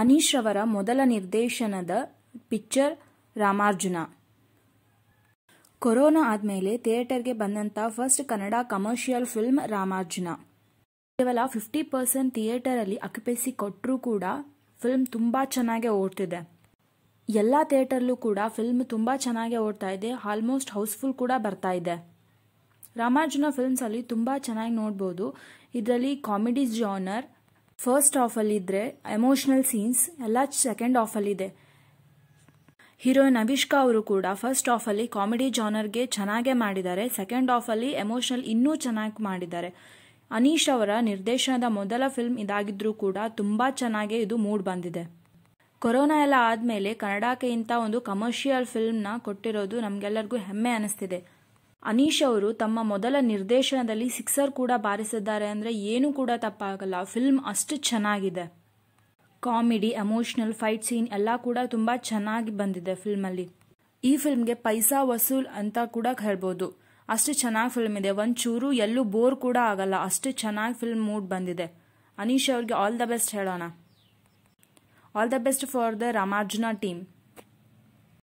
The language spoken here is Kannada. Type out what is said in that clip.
ಅನೀಶ್ ರವರ ಮೊದಲ ನಿರ್ದೇಶನದ ಪಿಕ್ಚರ್ ರಾಮಾರ್ಜುನ ಕೊರೋನಾ ಆದಮೇಲೆ ಥಿಯೇಟರ್ಗೆ ಬಂದಂಥ first Kannada commercial film Ramarjuna ಕೇವಲ ಫಿಫ್ಟಿ ಪರ್ಸೆಂಟ್ ಥಿಯೇಟರಲ್ಲಿ ಅಕ್ಯುಪೆಸಿ ಕೊಟ್ಟರೂ ಕೂಡ ಫಿಲ್ಮ್ ತುಂಬ ಚೆನ್ನಾಗಿ ಓಡ್ತಿದೆ ಎಲ್ಲ ಥಿಯೇಟರ್ಲ್ಲೂ ಕೂಡ ಫಿಲ್ಮ್ ತುಂಬ ಚೆನ್ನಾಗಿ ಓಡ್ತಾ ಇದೆ ಆಲ್ಮೋಸ್ಟ್ ಹೌಸ್ಫುಲ್ ಕೂಡ ಬರ್ತಾ ಇದೆ ರಾಮಾರ್ಜುನ ಅಲ್ಲಿ ತುಂಬ ಚೆನ್ನಾಗಿ ನೋಡ್ಬೋದು ಇದರಲ್ಲಿ ಕಾಮಿಡಿ ಜಾನರ್ ಫಸ್ಟ್ ಅಲ್ಲಿ ಇದ್ರೆ ಎಮೋಷನಲ್ ಸೀನ್ಸ್ ಎಲ್ಲ ಸೆಕೆಂಡ್ ಅಲ್ಲಿ ಇದೆ ಹೀರೋಯಿನ್ ಅಭಿಷ್ಕಾ ಅವರು ಕೂಡ ಫಸ್ಟ್ ಅಲ್ಲಿ ಕಾಮಿಡಿ ಜಾನರ್ಗೆ ಚೆನ್ನಾಗೆ ಮಾಡಿದ್ದಾರೆ ಸೆಕೆಂಡ್ ಅಲ್ಲಿ ಎಮೋಷನಲ್ ಇನ್ನೂ ಚೆನ್ನಾಗಿ ಮಾಡಿದ್ದಾರೆ ಅನೀಶ್ ಅವರ ನಿರ್ದೇಶನದ ಮೊದಲ ಫಿಲ್ಮ್ ಇದಾಗಿದ್ರೂ ಕೂಡ ತುಂಬಾ ಚೆನ್ನಾಗೇ ಇದು ಮೂಡ್ ಬಂದಿದೆ ಕೊರೋನಾ ಎಲ್ಲ ಆದ್ಮೇಲೆ ಕನ್ನಡಕ್ಕೆ ಇಂಥ ಒಂದು ಕಮರ್ಷಿಯಲ್ ಫಿಲ್ಮ್ನ ಕೊಟ್ಟಿರೋದು ನಮಗೆಲ್ಲರಿಗೂ ಹೆಮ್ಮೆ ಅನಿಸ್ತಿದೆ ಅನೀಶ್ ಅವರು ತಮ್ಮ ಮೊದಲ ನಿರ್ದೇಶನದಲ್ಲಿ ಸಿಕ್ಸರ್ ಕೂಡ ಬಾರಿಸಿದ್ದಾರೆ ಅಂದರೆ ಏನು ಕೂಡ ತಪ್ಪಾಗಲ್ಲ ಫಿಲ್ಮ್ ಅಷ್ಟು ಚೆನ್ನಾಗಿದೆ ಕಾಮಿಡಿ ಎಮೋಷನಲ್ ಫೈಟ್ ಸೀನ್ ಎಲ್ಲ ಕೂಡ ತುಂಬ ಚೆನ್ನಾಗಿ ಬಂದಿದೆ ಫಿಲ್ಮಲ್ಲಿ ಈ ಫಿಲ್ಮ್ಗೆ ಪೈಸಾ ವಸೂಲ್ ಅಂತ ಕೂಡ ಹೇಳ್ಬೋದು ಅಷ್ಟು ಚೆನ್ನಾಗಿ ಫಿಲ್ಮ್ ಇದೆ ಒಂದು ಚೂರು ಎಲ್ಲೂ ಬೋರ್ ಕೂಡ ಆಗಲ್ಲ ಅಷ್ಟು ಚೆನ್ನಾಗಿ ಫಿಲ್ಮ್ ಮೂಡ್ ಬಂದಿದೆ ಅನೀಶ್ ಅವ್ರಿಗೆ ಆಲ್ ದ ಬೆಸ್ಟ್ ಹೇಳೋಣ all the best for the Ramarjuna team